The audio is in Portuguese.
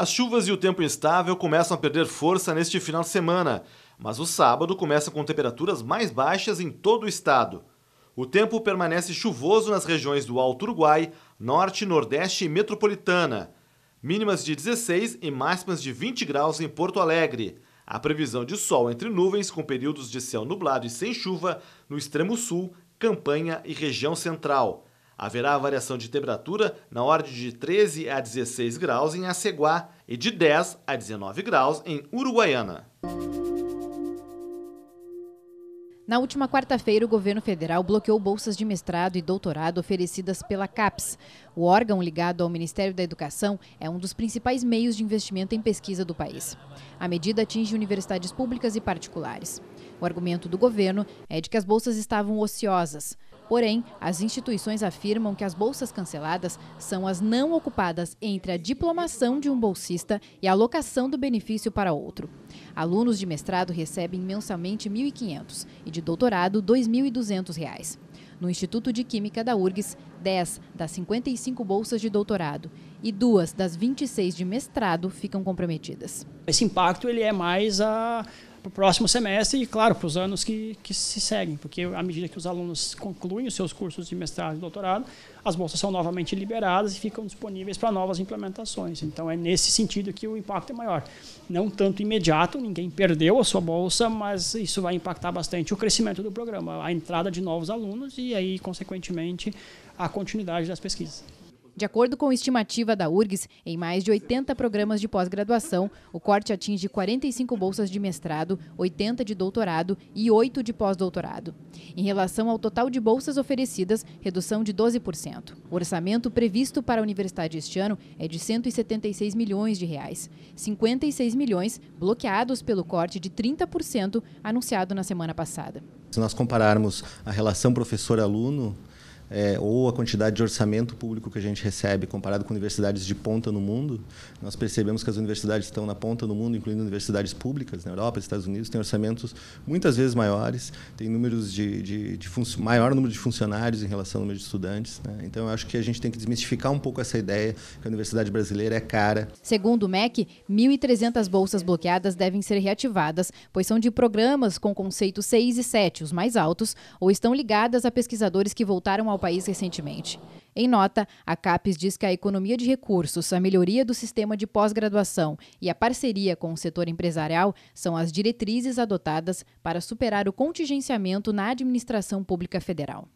As chuvas e o tempo instável começam a perder força neste final de semana, mas o sábado começa com temperaturas mais baixas em todo o estado. O tempo permanece chuvoso nas regiões do Alto Uruguai, Norte, Nordeste e Metropolitana. Mínimas de 16 e máximas de 20 graus em Porto Alegre. A previsão de sol entre nuvens, com períodos de céu nublado e sem chuva, no extremo sul, campanha e região central. Haverá variação de temperatura na ordem de 13 a 16 graus em Aceguá e de 10 a 19 graus em Uruguaiana. Na última quarta-feira, o governo federal bloqueou bolsas de mestrado e doutorado oferecidas pela CAPES. O órgão ligado ao Ministério da Educação é um dos principais meios de investimento em pesquisa do país. A medida atinge universidades públicas e particulares. O argumento do governo é de que as bolsas estavam ociosas. Porém, as instituições afirmam que as bolsas canceladas são as não ocupadas entre a diplomação de um bolsista e a alocação do benefício para outro. Alunos de mestrado recebem mensalmente R$ 1.500 e de doutorado R$ 2.200. No Instituto de Química da URGS, 10 das 55 bolsas de doutorado e duas das 26 de mestrado ficam comprometidas. Esse impacto ele é mais a para o próximo semestre e, claro, para os anos que, que se seguem, porque à medida que os alunos concluem os seus cursos de mestrado e doutorado, as bolsas são novamente liberadas e ficam disponíveis para novas implementações. Então, é nesse sentido que o impacto é maior. Não tanto imediato, ninguém perdeu a sua bolsa, mas isso vai impactar bastante o crescimento do programa, a entrada de novos alunos e aí, consequentemente, a continuidade das pesquisas. De acordo com estimativa da URGS, em mais de 80 programas de pós-graduação, o corte atinge 45 bolsas de mestrado, 80 de doutorado e 8 de pós-doutorado. Em relação ao total de bolsas oferecidas, redução de 12%. O orçamento previsto para a universidade este ano é de 176 milhões de reais, 56 milhões bloqueados pelo corte de 30% anunciado na semana passada. Se nós compararmos a relação professor-aluno, é, ou a quantidade de orçamento público que a gente recebe comparado com universidades de ponta no mundo, nós percebemos que as universidades estão na ponta no mundo, incluindo universidades públicas na Europa, Estados Unidos, têm orçamentos muitas vezes maiores, têm números de, de, de maior número de funcionários em relação ao número de estudantes. Né? Então, eu acho que a gente tem que desmistificar um pouco essa ideia que a universidade brasileira é cara. Segundo o MEC, 1.300 bolsas bloqueadas devem ser reativadas, pois são de programas com conceitos 6 e 7, os mais altos, ou estão ligadas a pesquisadores que voltaram ao ao país recentemente. Em nota, a CAPES diz que a economia de recursos, a melhoria do sistema de pós-graduação e a parceria com o setor empresarial são as diretrizes adotadas para superar o contingenciamento na administração pública federal.